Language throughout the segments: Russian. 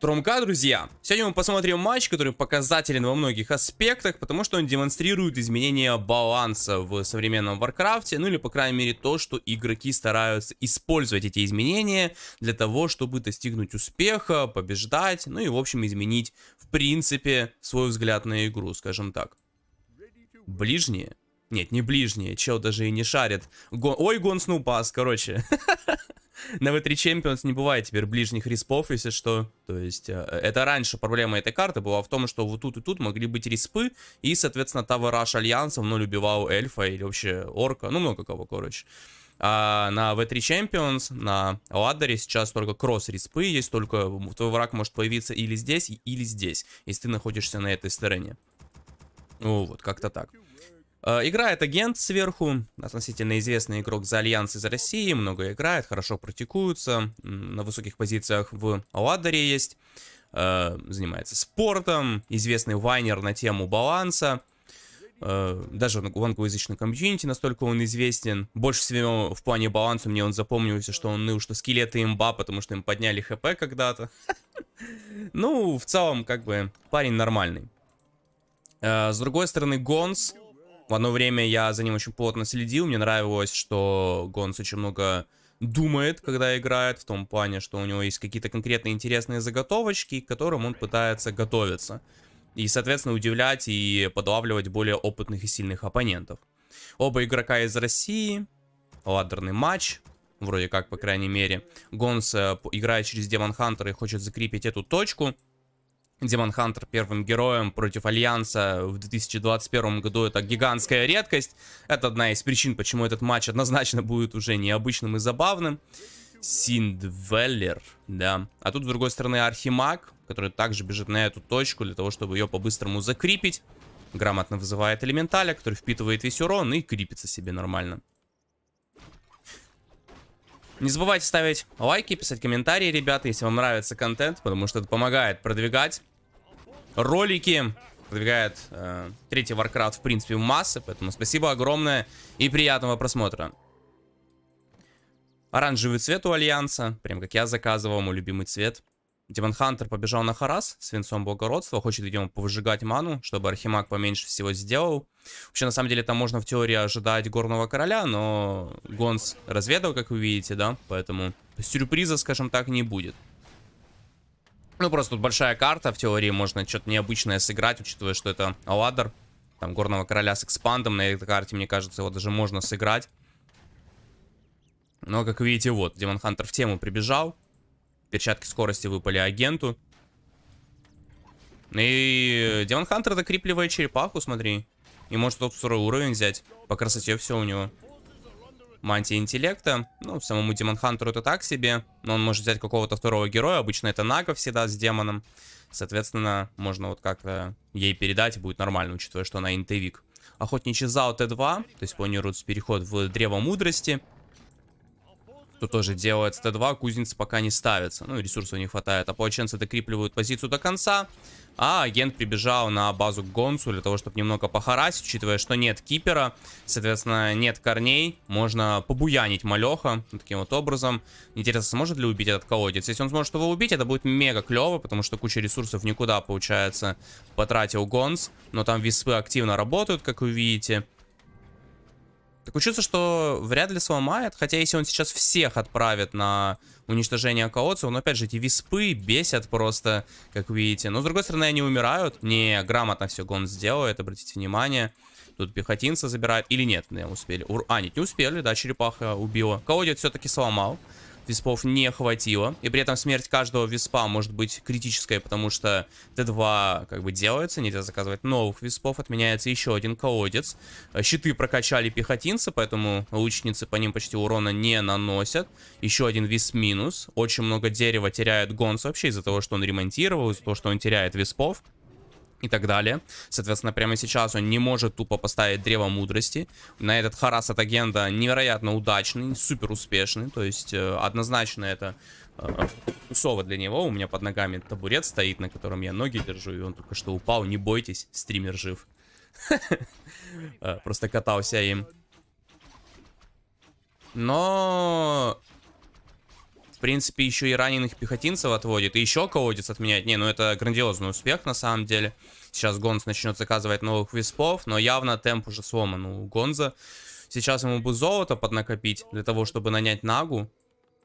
Тромка, друзья. Сегодня мы посмотрим матч, который показателен во многих аспектах, потому что он демонстрирует изменение баланса в современном Варкрафте, ну или, по крайней мере, то, что игроки стараются использовать эти изменения для того, чтобы достигнуть успеха, побеждать, ну и, в общем, изменить, в принципе, свой взгляд на игру, скажем так. Ближние? Нет, не ближние, чел даже и не шарит. Гон... Ой, гон Снупас, короче. на V3 Champions не бывает теперь ближних респов, если что. То есть, э, это раньше проблема этой карты была в том, что вот тут и тут могли быть респы, и, соответственно, Tower Rush Альянсом 0 убивал эльфа или вообще орка, ну, много кого, короче. А на V3 Champions, на ладдере сейчас только кросс-респы есть, только твой враг может появиться или здесь, или здесь, если ты находишься на этой стороне. Ну, вот, как-то так. Э, играет агент сверху, относительно известный игрок за Альянс из России, много играет, хорошо практикуется, на высоких позициях в Ауадере есть, э, занимается спортом, известный вайнер на тему баланса, э, даже в англоязычном комьюнити настолько он известен. Больше всего в плане баланса мне он запомнился, что он ныл, что скелеты имба, потому что им подняли хп когда-то. Ну, в целом, как бы, парень нормальный. С другой стороны, Гонс в одно время я за ним очень плотно следил. Мне нравилось, что Гонс очень много думает, когда играет, в том плане, что у него есть какие-то конкретные интересные заготовочки, к которым он пытается готовиться. И, соответственно, удивлять и подлавливать более опытных и сильных оппонентов. Оба игрока из России. Ладерный матч. Вроде как, по крайней мере. Гонс э, играет через Демон Хантер и хочет закрепить эту точку. Демон Хантер первым героем против Альянса в 2021 году это гигантская редкость. Это одна из причин, почему этот матч однозначно будет уже необычным и забавным. Синдвеллер, да. А тут, с другой стороны, Архимаг, который также бежит на эту точку для того, чтобы ее по-быстрому закрепить. Грамотно вызывает элементаля, который впитывает весь урон и крепится себе нормально. Не забывайте ставить лайки, писать комментарии, ребята, если вам нравится контент, потому что это помогает продвигать ролики. Продвигает э, третий Warcraft, в принципе, в массы. Поэтому спасибо огромное и приятного просмотра. Оранжевый цвет у Альянса, прям как я заказывал, мой любимый цвет. Демон Хантер побежал на Харас с венцом благородства, хочет, видимо, повыжигать ману, чтобы Архимаг поменьше всего сделал. Вообще, на самом деле, там можно в теории ожидать Горного Короля, но Гонс разведал, как вы видите, да, поэтому сюрприза, скажем так, не будет. Ну, просто тут большая карта, в теории можно что-то необычное сыграть, учитывая, что это Аладдер, там, Горного Короля с экспандом, на этой карте, мне кажется, его даже можно сыграть. Но, как видите, вот, Демон Хантер в тему прибежал, перчатки скорости выпали агенту. И Демон Хантер докрипливает черепаху, смотри. И может тот второй уровень взять. По красоте все у него мантии интеллекта. Ну, самому Демон Хантеру это так себе, но он может взять какого-то второго героя, обычно это Нага всегда с демоном. Соответственно, можно вот как-то ей передать, будет нормально, учитывая, что она интевик. Охотничий зал Т2, то есть планируется переход в Древо Мудрости кто тоже делает с Т2, кузницы пока не ставятся. Ну, ресурсов не хватает. Ополченцы докрипливают позицию до конца. А агент прибежал на базу к Гонсу для того, чтобы немного похарасить, учитывая, что нет кипера, соответственно, нет корней, можно побуянить Малеха таким вот образом. Интересно, сможет ли убить этот колодец? Если он сможет его убить, это будет мега клево, потому что куча ресурсов никуда, получается, потратил Гонс, но там виспы активно работают, как вы видите. Такое чувство, что вряд ли сломает, хотя если он сейчас всех отправит на уничтожение колодцев, он опять же эти виспы бесят просто, как видите. Но с другой стороны они умирают, не грамотно все гон сделает, обратите внимание. Тут пехотинца забирает или нет, не ну, успели. Ур... А, нет, не успели, да, черепаха убила. Колодец все-таки сломал виспов не хватило. И при этом смерть каждого виспа может быть критической, потому что Т2 как бы делается, нельзя заказывать новых виспов, отменяется еще один колодец. Э, щиты прокачали пехотинцы, поэтому лучницы по ним почти урона не наносят. Еще один вис минус. Очень много дерева теряет Гонс вообще из-за того, что он ремонтировал, из-за того, что он теряет виспов и так далее. Соответственно, прямо сейчас он не может тупо поставить Древо Мудрости. На этот Харас от Агента невероятно удачный, супер успешный. То есть, э, однозначно это э, сова для него. У меня под ногами табурет стоит, на котором я ноги держу, и он только что упал. Не бойтесь, стример жив. Э, просто катался им. Но принципе, еще и раненых пехотинцев отводит, и еще колодец отменяет. Не, ну это грандиозный успех на самом деле. Сейчас Гонз начнет заказывать новых виспов, но явно темп уже сломан у Гонза. Сейчас ему бы золото поднакопить для того, чтобы нанять Нагу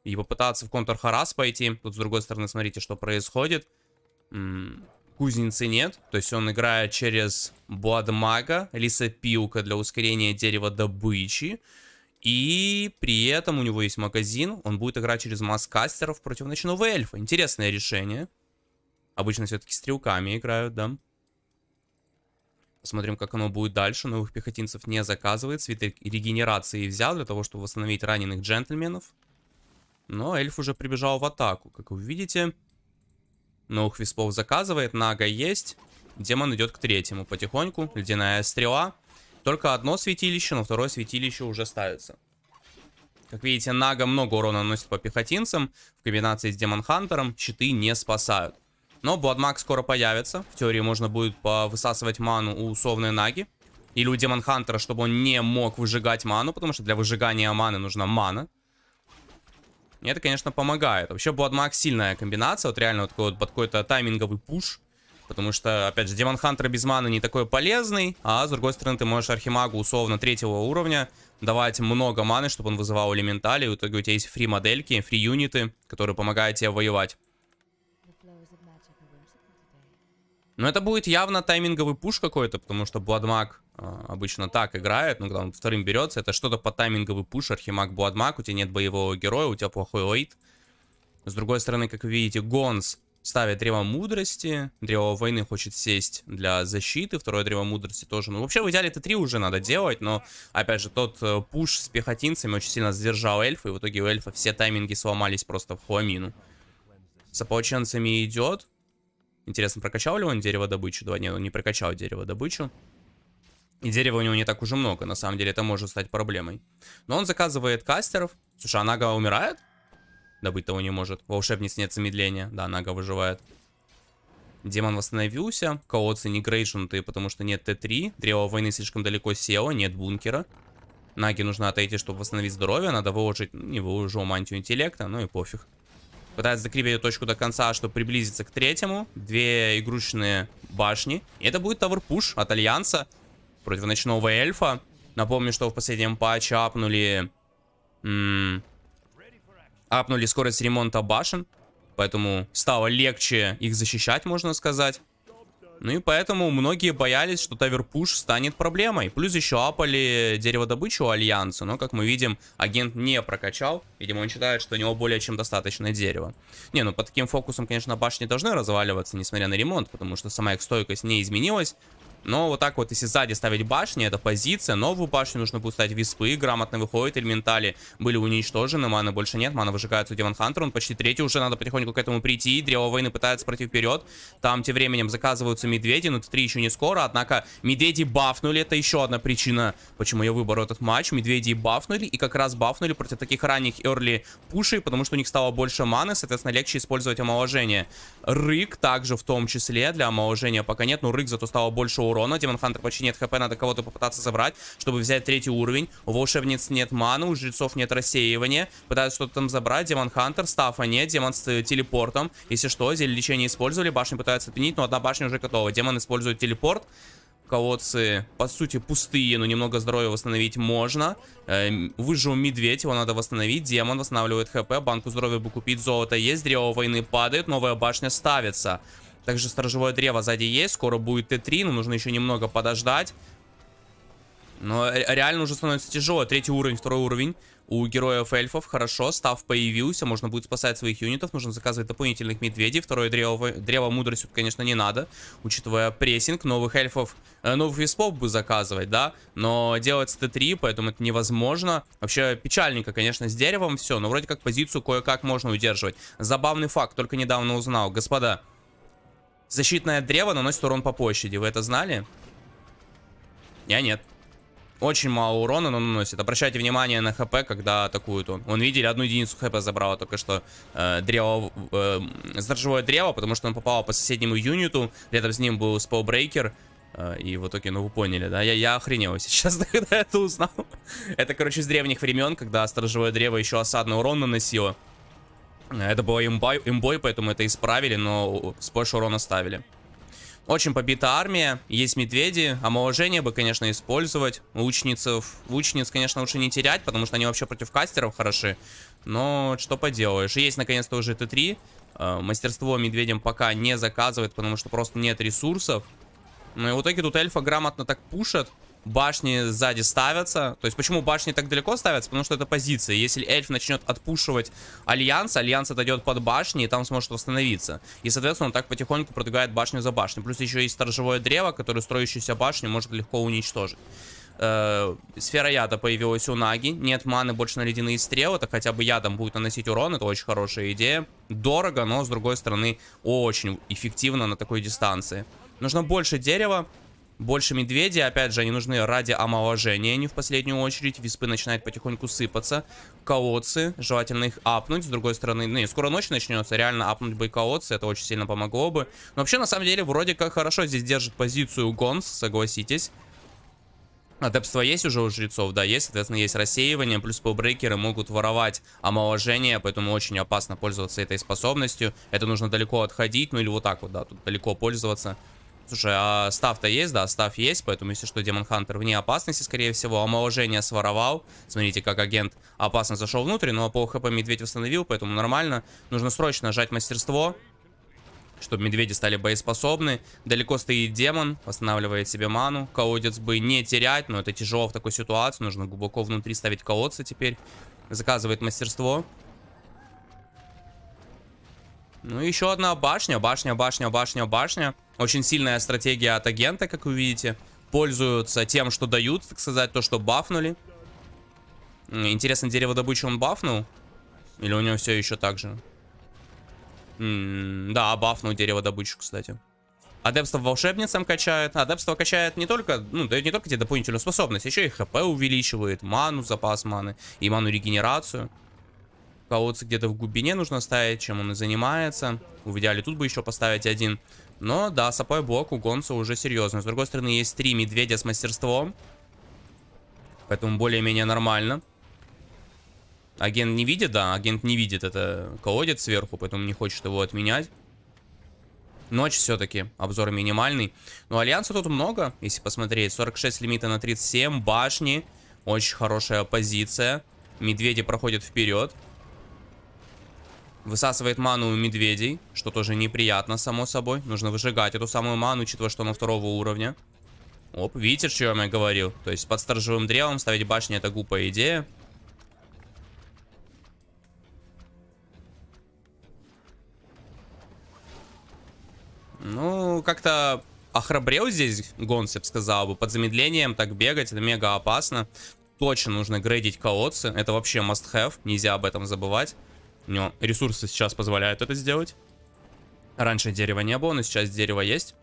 и попытаться в контрхарас пойти. Тут с другой стороны, смотрите, что происходит. М -м кузницы нет, то есть он играет через Бладмага, Лесопилка для ускорения дерева добычи. И при этом у него есть магазин. Он будет играть через масс против ночного эльфа. Интересное решение. Обычно все-таки стрелками играют, да. Посмотрим, как оно будет дальше. Новых пехотинцев не заказывает. Свитер регенерации взял для того, чтобы восстановить раненых джентльменов. Но эльф уже прибежал в атаку, как вы видите. Новых виспов заказывает. Нага есть. Демон идет к третьему потихоньку. Ледяная стрела. Только одно святилище, но второе святилище уже ставится. Как видите, Нага много урона наносит по пехотинцам. В комбинации с Демон Хантером щиты не спасают. Но Бладмаг скоро появится. В теории можно будет высасывать ману у условной Наги. Или у Демон Хантера, чтобы он не мог выжигать ману. Потому что для выжигания маны нужна мана. И это, конечно, помогает. Вообще, Бладмаг сильная комбинация. Вот реально вот такой вот под какой-то тайминговый пуш. Потому что, опять же, Демон Хантер без маны не такой полезный, а с другой стороны ты можешь Архимагу условно третьего уровня давать много маны, чтобы он вызывал элементали, и в итоге у тебя есть фри модельки, фри юниты, которые помогают тебе воевать. Но это будет явно тайминговый пуш какой-то, потому что Бладмаг э, обычно так играет, но когда он вторым берется, это что-то по тайминговый пуш, Архимаг Бладмаг, у тебя нет боевого героя, у тебя плохой лейт. С другой стороны, как вы видите, Гонс ставит древо мудрости, древо войны хочет сесть для защиты, второе древо мудрости тоже. Ну, вообще, в идеале это три уже надо делать, но, опять же, тот э, пуш с пехотинцами очень сильно сдержал эльфа, и в итоге у эльфа все тайминги сломались просто в хламину. С ополченцами идет. Интересно, прокачал ли он дерево добычу? Два, дня, он не прокачал дерево добычу. И дерева у него не так уже много, на самом деле это может стать проблемой. Но он заказывает кастеров. Слушай, Анага умирает? Добыть того не может. Волшебниц нет замедления. Да, Нага выживает. Демон восстановился. Колодцы не грейджнутые, потому что нет Т3. Древо войны слишком далеко село, нет бункера. Наги нужно отойти, чтобы восстановить здоровье. Надо выложить... Не выложил мантию интеллекта, ну и пофиг. Пытается закрепить эту точку до конца, чтобы приблизиться к третьему. Две игрушечные башни. И это будет тавер-пуш от Альянса против ночного эльфа. Напомню, что в последнем патче апнули... М -м Апнули скорость ремонта башен. Поэтому стало легче их защищать, можно сказать. Ну и поэтому многие боялись, что таверпуш станет проблемой. Плюс еще апали дереводобычу Альянса, но, как мы видим, агент не прокачал. Видимо, он считает, что у него более чем достаточное дерево. Не, ну по таким фокусам, конечно, башни должны разваливаться, несмотря на ремонт, потому что сама их стойкость не изменилась. Но вот так вот, если сзади ставить башни, это позиция. Новую башню нужно будет ставить виспы. Грамотно выходит. Элементали были уничтожены. Маны больше нет. Мана выжигается у Демон Хантера. Он почти третий. Уже надо потихоньку к этому прийти. Древо войны пытается пройти вперед. Там тем временем заказываются медведи. Но Т3 еще не скоро. Однако медведи бафнули. Это еще одна причина, почему я выбор этот матч. Медведи бафнули. И как раз бафнули против таких ранних эрли пушей. Потому что у них стало больше маны. Соответственно, легче использовать омоложение. Рык также в том числе. Для омоложения пока нет. Но рык зато стало больше урона урона. Демон Хантер почти нет хп, надо кого-то попытаться забрать, чтобы взять третий уровень. У волшебниц нет маны, у жрецов нет рассеивания. Пытаются что-то там забрать. Демон Хантер, стафа нет, демон с э, телепортом. Если что, зелье лечения использовали, башню пытаются отменить, но одна башня уже готова. Демон использует телепорт. Колодцы, по сути, пустые, но немного здоровья восстановить можно. Эм, выжил медведь, его надо восстановить. Демон восстанавливает хп, банку здоровья бы купить, золото есть, древо войны падает, новая башня ставится. Также сторожевое древо сзади есть. Скоро будет Т3, но нужно еще немного подождать. Но реально уже становится тяжело. Третий уровень, второй уровень. У героев эльфов хорошо, став появился, можно будет спасать своих юнитов, нужно заказывать дополнительных медведей. Второе древо, древо мудрости, конечно, не надо, учитывая прессинг. Новых эльфов, э, новых виспов бы заказывать, да, но делать Т3, поэтому это невозможно. Вообще печальненько, конечно, с деревом все, но вроде как позицию кое-как можно удерживать. Забавный факт, только недавно узнал, господа. Защитное древо наносит урон по площади. Вы это знали? Я нет. Очень мало урона он наносит. Обращайте внимание на хп, когда атакует он. Он, видели, одну единицу хп забрало а только что э, древо, э, сторожевое древо, потому что он попал по соседнему юниту. Рядом с ним был спаубрейкер. Э, и в итоге, ну вы поняли, да? Я, я охренел сейчас, когда это узнал. это, короче, с древних времен, когда сторожевое древо еще осадный урон наносило. Это было имбой, имбой, поэтому это исправили, но сплэш урона ставили. Очень побита армия, есть медведи, омоложение бы, конечно, использовать. Лучницев, лучниц, конечно, лучше не терять, потому что они вообще против кастеров хороши. Но что поделаешь. Есть, наконец-то, уже Т3. Э, мастерство медведям пока не заказывает, потому что просто нет ресурсов. Ну и в итоге тут эльфа грамотно так пушат башни сзади ставятся. То есть почему башни так далеко ставятся? Потому что это позиция. Если эльф начнет отпушивать альянс, альянс отойдет под башни и там сможет восстановиться. И, соответственно, он так потихоньку продвигает башню за башней. Плюс еще есть сторожевое древо, которое строящуюся башню может легко уничтожить. Э, сфера яда появилась у Наги. Нет маны больше на ледяные стрелы. Это хотя бы ядом будет наносить урон. Это очень хорошая идея. Дорого, но с другой стороны очень эффективно на такой дистанции. Нужно больше дерева. Больше медведи, опять же, они нужны ради омоложения, а не в последнюю очередь. Виспы начинают потихоньку сыпаться. Колодцы, желательно их апнуть. С другой стороны, ну и скоро ночь начнется, реально апнуть бы колодцы, это очень сильно помогло бы. Но вообще, на самом деле, вроде как хорошо здесь держит позицию Гонс, согласитесь. Адепство есть уже у жрецов, да, есть, соответственно, есть рассеивание, плюс пулбрейкеры могут воровать омоложение, поэтому очень опасно пользоваться этой способностью. Это нужно далеко отходить, ну или вот так вот, да, тут далеко пользоваться. Слушай, а став-то есть, да, став есть, поэтому, если что, Демон Хантер вне опасности, скорее всего, омоложение своровал. Смотрите, как агент опасно зашел внутрь, но по хп медведь восстановил, поэтому нормально. Нужно срочно нажать мастерство, чтобы медведи стали боеспособны. Далеко стоит демон, восстанавливает себе ману. Колодец бы не терять, но это тяжело в такой ситуации. Нужно глубоко внутри ставить колодцы теперь. Заказывает мастерство. Ну и еще одна башня, башня, башня, башня, башня. Очень сильная стратегия от агента, как вы видите. Пользуются тем, что дают, так сказать, то, что бафнули. Интересно, дерево добычи он бафнул? Или у него все еще так же? М -м да, бафнул дерево добычу, кстати. Адепство волшебницам качает. Адепство качает не только, ну, дает не только тебе дополнительную способность, еще и хп увеличивает, ману, запас маны, и ману регенерацию. Колодцы где-то в глубине нужно ставить, чем он и занимается. В идеале тут бы еще поставить один. Но да, сапой АП-блок у Гонца уже серьезно. С другой стороны, есть три медведя с мастерством. Поэтому более-менее нормально. Агент не видит, да, агент не видит. Это колодец сверху, поэтому не хочет его отменять. Ночь все-таки, обзор минимальный. Но ну, альянса тут много, если посмотреть. 46 лимита на 37, башни. Очень хорошая позиция. Медведи проходят вперед. Высасывает ману у медведей, что тоже неприятно, само собой. Нужно выжигать эту самую ману, учитывая, что она второго уровня. Оп, видите, что я вам говорил? То есть под сторожевым древом ставить башни это глупая идея. Ну, как-то охрабрел здесь Гонс, я бы сказал бы. Под замедлением так бегать, это мега опасно. Точно нужно грейдить колодцы. Это вообще must-have, нельзя об этом забывать. Но ресурсы сейчас позволяют это сделать. Раньше дерева не было, но сейчас дерево есть.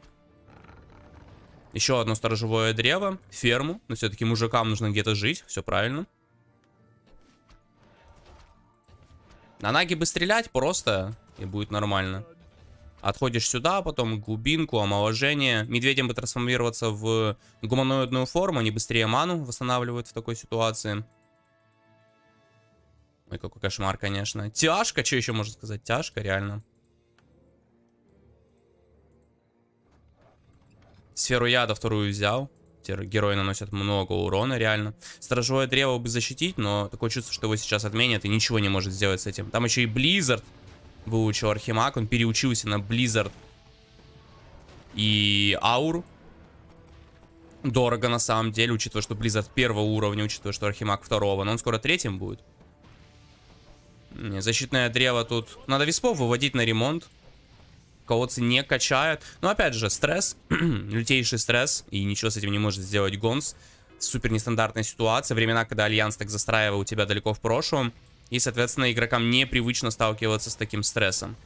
Еще одно сторожевое древо, ферму. Но все-таки мужикам нужно где-то жить, все правильно. На наги бы стрелять просто, и будет нормально. Отходишь сюда, потом глубинку, омоложение. Медведям бы трансформироваться в гуманоидную форму, они быстрее ману восстанавливают в такой ситуации. Ой, какой кошмар, конечно. Тяжко, что еще можно сказать? Тяжко, реально. Сферу яда вторую взял. Герои наносят много урона, реально. Стражевое древо бы защитить, но такое чувство, что его сейчас отменят и ничего не может сделать с этим. Там еще и Близзард выучил Архимаг. Он переучился на Близзард и Ауру. Дорого на самом деле, учитывая, что Близзард первого уровня, учитывая, что Архимаг второго. Но он скоро третьим будет. Защитное древо тут... Надо виспов выводить на ремонт. Колодцы не качают. Но ну, опять же, стресс. Лютейший стресс. И ничего с этим не может сделать Гонс. Супер нестандартная ситуация. Времена, когда Альянс так застраивал тебя далеко в прошлом. И, соответственно, игрокам непривычно сталкиваться с таким стрессом.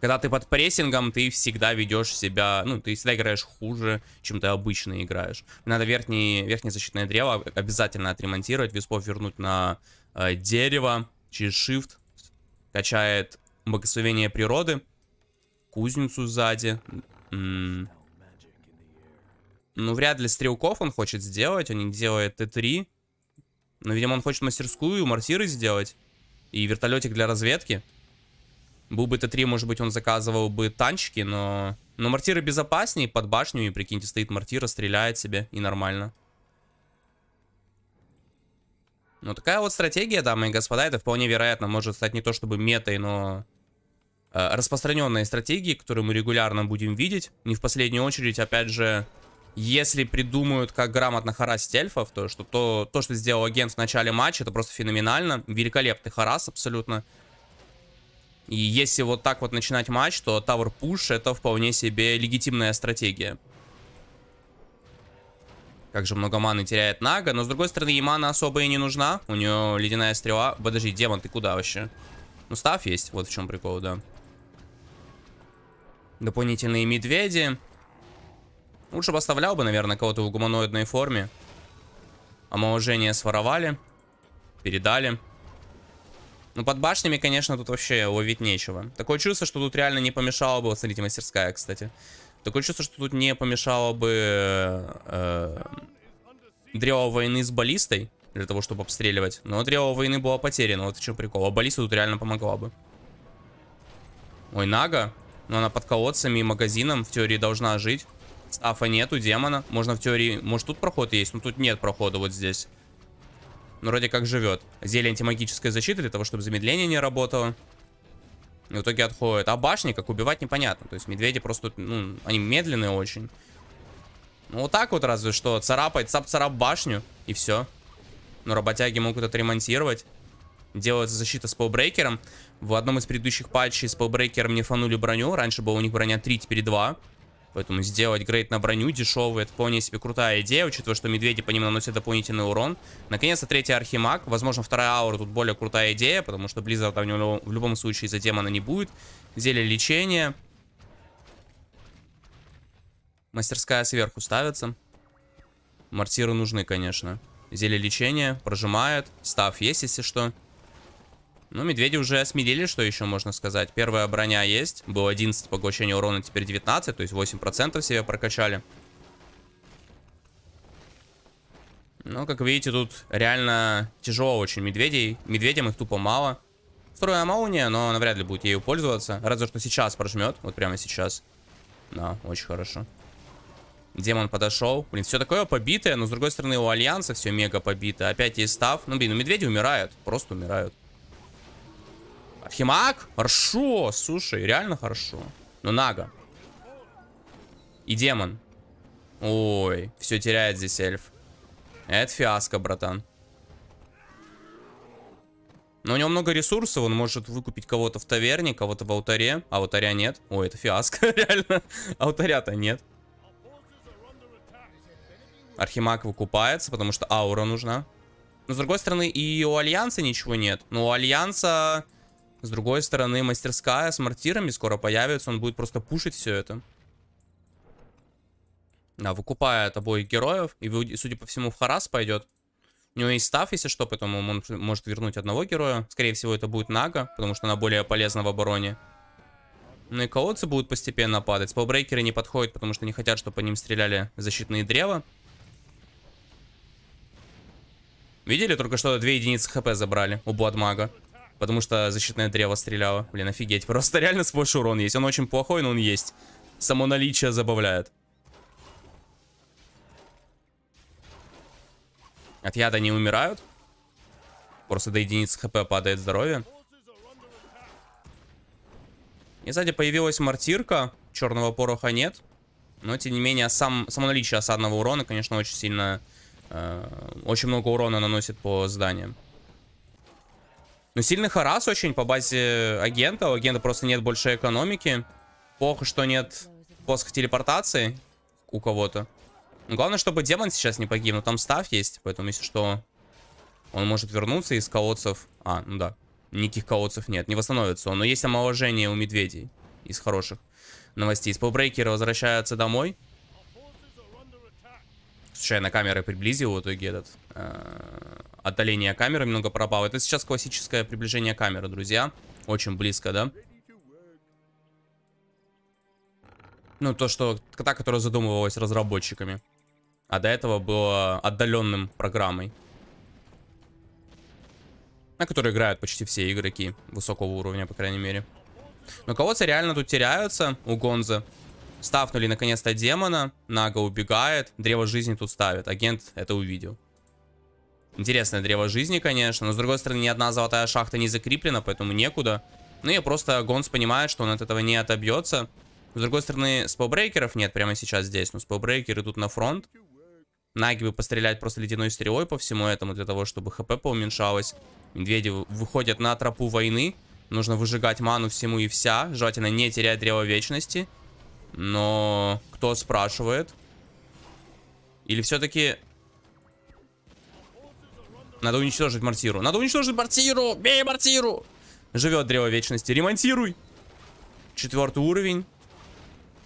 Когда ты под прессингом, ты всегда ведешь себя, ну, ты всегда играешь хуже, чем ты обычно играешь. Надо верхний, верхнее защитное древо обязательно отремонтировать, виспов вернуть на э, дерево через shift. Качает благословение природы, кузницу сзади. М -м. Ну, вряд ли стрелков он хочет сделать, он не делает Т3. Но, видимо, он хочет мастерскую, мортиры сделать и вертолетик для разведки. Был бы Т3, может быть, он заказывал бы танчики, но... Но мортиры безопаснее, под башню, и, прикиньте, стоит мортира, стреляет себе, и нормально. Ну, такая вот стратегия, дамы и господа, это вполне вероятно может стать не то чтобы метой, но э, распространенные стратегии, которые мы регулярно будем видеть. Не в последнюю очередь, опять же, если придумают, как грамотно харасить эльфов, то что, то, то, что сделал агент в начале матча, это просто феноменально. Великолепный харас абсолютно. И если вот так вот начинать матч, то Tower Push это вполне себе легитимная стратегия. Как же много маны теряет Нага. Но с другой стороны, ей мана особо и не нужна. У нее ледяная стрела. Подожди, демон, ты куда вообще? Ну, став есть. Вот в чем прикол, да. Дополнительные медведи. Лучше бы оставлял бы, наверное, кого-то в гуманоидной форме. Омоложение своровали. Передали. Ну, под башнями, конечно, тут вообще ловить нечего. Такое чувство, что тут реально не помешало бы... смотрите, мастерская, кстати. Такое чувство, что тут не помешало бы... Э, э, древо войны с баллистой. Для того, чтобы обстреливать. Но древо войны было потеряно. Вот что прикол. А баллиста тут реально помогла бы. Ой, Нага. Но она под колодцами и магазином в теории должна жить. Стафа нету, демона. Можно в теории... Может, тут проход есть? Но ну, тут нет прохода вот здесь. Но ну, вроде как живет. Зелье антимагической защиты для того, чтобы замедление не работало. И в итоге отходит. А башни как убивать непонятно. То есть медведи просто, ну, они медленные очень. Ну, вот так вот разве что. Царапает, цап-царап башню. И все. Но работяги могут отремонтировать. Делается защита с полбрейкером В одном из предыдущих патчей с полбрейкером не фанули броню. Раньше было у них броня 3, теперь 2. Поэтому сделать грейд на броню дешевый, это вполне себе крутая идея, учитывая, что медведи по ним наносят дополнительный урон. Наконец-то третий архимаг. Возможно, вторая аура тут более крутая идея, потому что Близзард там в любом случае за демона не будет. Зелье лечения. Мастерская сверху ставится. Мортиры нужны, конечно. Зелье лечения прожимает. Став есть, если что. Ну, медведи уже осмелели, что еще можно сказать. Первая броня есть. Было 11 поглощения урона, теперь 19, то есть 8% себе прокачали. Ну как видите, тут реально тяжело очень медведей. Медведям их тупо мало. Вторая молния, но она вряд ли будет ею пользоваться. Разве что сейчас прожмет, вот прямо сейчас. Да, очень хорошо. Демон подошел. Блин, все такое побитое, но с другой стороны у Альянса все мега побито. Опять есть став. Ну, блин, ну медведи умирают, просто умирают. Архимаг, Хорошо, слушай, реально хорошо. Ну, Нага. И демон. Ой, все теряет здесь эльф. Это фиаско, братан. Но у него много ресурсов, он может выкупить кого-то в таверне, кого-то в алтаре. А алтаря нет. Ой, это фиаско, реально. Алтаря-то нет. Архимаг выкупается, потому что аура нужна. Но с другой стороны, и у Альянса ничего нет. Но у Альянса с другой стороны, мастерская с мортирами скоро появится. Он будет просто пушить все это. Да, выкупает обоих героев. И, судя по всему, в Харас пойдет. У него есть став, если что, поэтому он может вернуть одного героя. Скорее всего, это будет Нага, потому что она более полезна в обороне. Ну и колодцы будут постепенно падать. Спалбрейкеры не подходят, потому что не хотят, чтобы по ним стреляли защитные древа. Видели, только что две единицы хп забрали у Бладмага. Потому что защитное древо стреляло. Блин, офигеть. Просто реально свой урон есть. Он очень плохой, но он есть. Само наличие забавляет. От яда не умирают. Просто до единицы хп падает здоровье. И сзади появилась мортирка. Черного пороха нет. Но, тем не менее, сам, само наличие осадного урона, конечно, очень сильно... Э, очень много урона наносит по зданиям. Ну, сильный харас очень по базе агента. У агента просто нет большей экономики. Плохо, что нет поска телепортации у кого-то. Главное, чтобы демон сейчас не погиб. Но ну, там став есть, поэтому если что, он может вернуться из колодцев. А, ну да. Никаких колодцев нет, не восстановится он. Но есть омоложение у медведей из хороших новостей. Спелбрейкеры возвращаются домой. Случайно камеры приблизил в итоге этот э, отдаление камеры немного пропало. Это сейчас классическое приближение камеры, друзья. Очень близко, да? Ну, то, что... Та, которая задумывалась разработчиками. А до этого было отдаленным программой. На которой играют почти все игроки высокого уровня, по крайней мере. Но кого-то реально тут теряются у Гонза. Ставнули наконец-то демона. Нага убегает. Древо жизни тут ставит. Агент это увидел. Интересное древо жизни, конечно. Но, с другой стороны, ни одна золотая шахта не закреплена, поэтому некуда. Ну и просто Гонс понимает, что он от этого не отобьется. С другой стороны, спаубрейкеров нет прямо сейчас здесь. Но спаубрейкеры идут на фронт. Наги бы пострелять просто ледяной стрелой по всему этому, для того, чтобы хп поуменьшалось. Медведи выходят на тропу войны. Нужно выжигать ману всему и вся. Желательно не терять древо вечности. Но кто спрашивает? Или все-таки надо уничтожить мортиру. Надо уничтожить мортиру! Бей мортиру! Живет древо вечности. Ремонтируй! Четвертый уровень.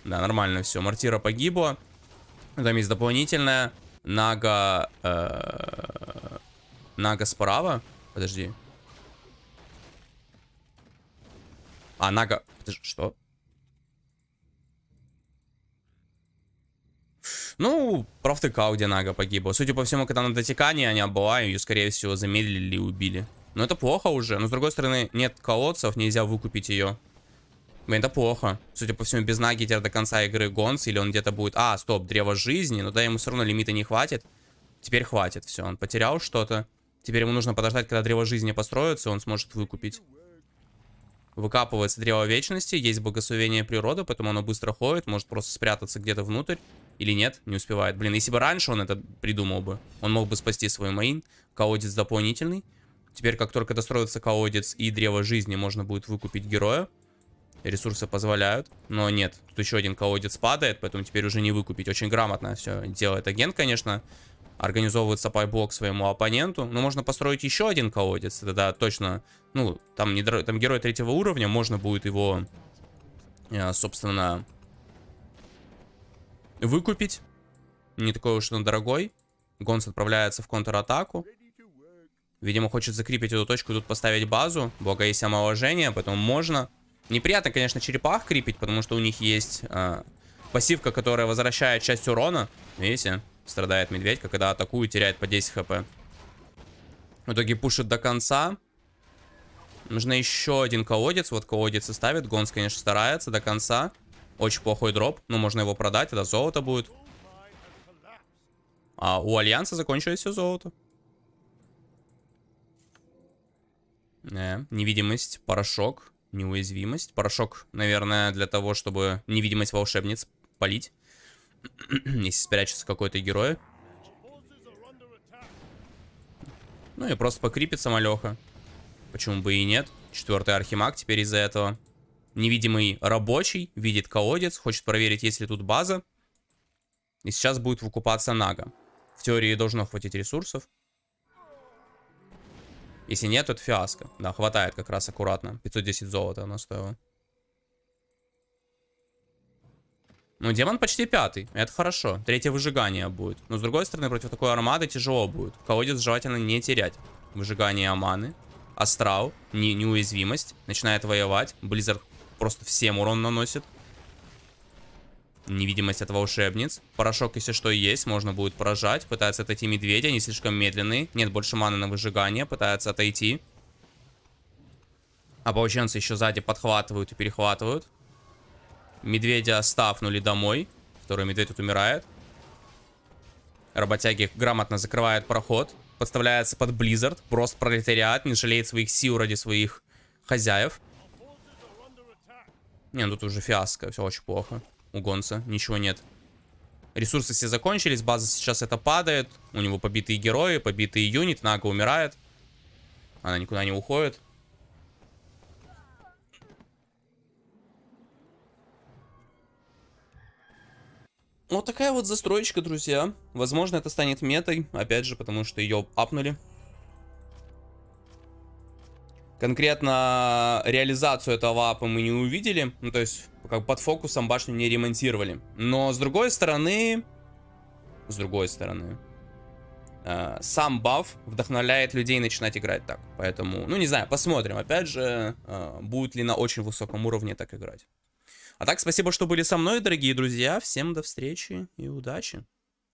Да, нормально все. Мортира погибла. Там есть дополнительная. Нага... Э, нага справа. Подожди. А, Нага... Подожди, что? Ну, провтыкал, где Нага погибла. Судя по всему, когда на дотекании они обла, ее, скорее всего, замедлили и убили. Но это плохо уже. Но, с другой стороны, нет колодцев, нельзя выкупить ее. Блин, это плохо. Судя по всему, без Наги теперь до конца игры Гонс, или он где-то будет... А, стоп, Древо Жизни, но ну да, ему все равно лимита не хватит. Теперь хватит, все, он потерял что-то. Теперь ему нужно подождать, когда Древо Жизни построится, он сможет выкупить. Выкапывается Древо Вечности, есть благословение природы, поэтому оно быстро ходит, может просто спрятаться где-то внутрь. Или нет, не успевает. Блин, если бы раньше он это придумал бы, он мог бы спасти свой мейн. колодец дополнительный. Теперь, как только достроится колодец и Древо Жизни, можно будет выкупить героя. Ресурсы позволяют. Но нет, тут еще один колодец падает, поэтому теперь уже не выкупить. Очень грамотно все делает агент, конечно. Организовывает сапайблок своему оппоненту. Но ну, можно построить еще один колодец Тогда точно, ну, там, не, там герой третьего уровня, можно будет его, э, собственно, выкупить. Не такой уж он дорогой. Гонс отправляется в контратаку. Видимо, хочет закрепить эту точку, тут поставить базу. Благо есть омоложение, поэтому можно. Неприятно, конечно, черепах крепить, потому что у них есть э, пассивка, которая возвращает часть урона. Видите, страдает медведь, когда атакует, теряет по 10 хп. В итоге пушит до конца. Нужно еще один колодец. Вот колодец и ставит. Гонс, конечно, старается до конца. Очень плохой дроп. Ну, можно его продать, это золото будет. А у Альянса закончилось все золото. Не, э, невидимость, порошок, неуязвимость. Порошок, наверное, для того, чтобы невидимость волшебниц полить. Если спрячется какой-то герой. Ну и просто покрипит Малеха. Почему бы и нет? Четвертый архимаг теперь из-за этого. Невидимый рабочий видит колодец, хочет проверить, есть ли тут база. И сейчас будет выкупаться Нага. В теории должно хватить ресурсов. Если нет, то это фиаско. Да, хватает как раз аккуратно. 510 золота она стоила. Ну, демон почти пятый. Это хорошо. Третье выжигание будет. Но, с другой стороны, против такой армады тяжело будет. Колодец желательно не терять. Выжигание Аманы. Астрал. Не, неуязвимость. Начинает воевать. Близзард просто всем урон наносит. Невидимость этого волшебниц. Порошок, если что, есть. Можно будет поражать. Пытается отойти медведи. Они слишком медленные. Нет больше маны на выжигание. Пытается отойти. а Ополченцы еще сзади подхватывают и перехватывают. Медведя стафнули домой. Второй медведь тут умирает. Работяги грамотно закрывают проход. Подставляется под Blizzard. Просто пролетариат. Не жалеет своих сил ради своих хозяев. Не, ну тут уже фиаско, все очень плохо. У Гонца ничего нет. Ресурсы все закончились, база сейчас это падает. У него побитые герои, побитый юнит, Нага умирает. Она никуда не уходит. Вот такая вот застройочка, друзья. Возможно, это станет метой, опять же, потому что ее апнули. Конкретно реализацию этого апа мы не увидели, ну, то есть как под фокусом башню не ремонтировали. Но с другой стороны, с другой стороны, э, сам баф вдохновляет людей начинать играть так. Поэтому, ну не знаю, посмотрим. Опять же, э, будет ли на очень высоком уровне так играть. А так, спасибо, что были со мной, дорогие друзья. Всем до встречи и удачи.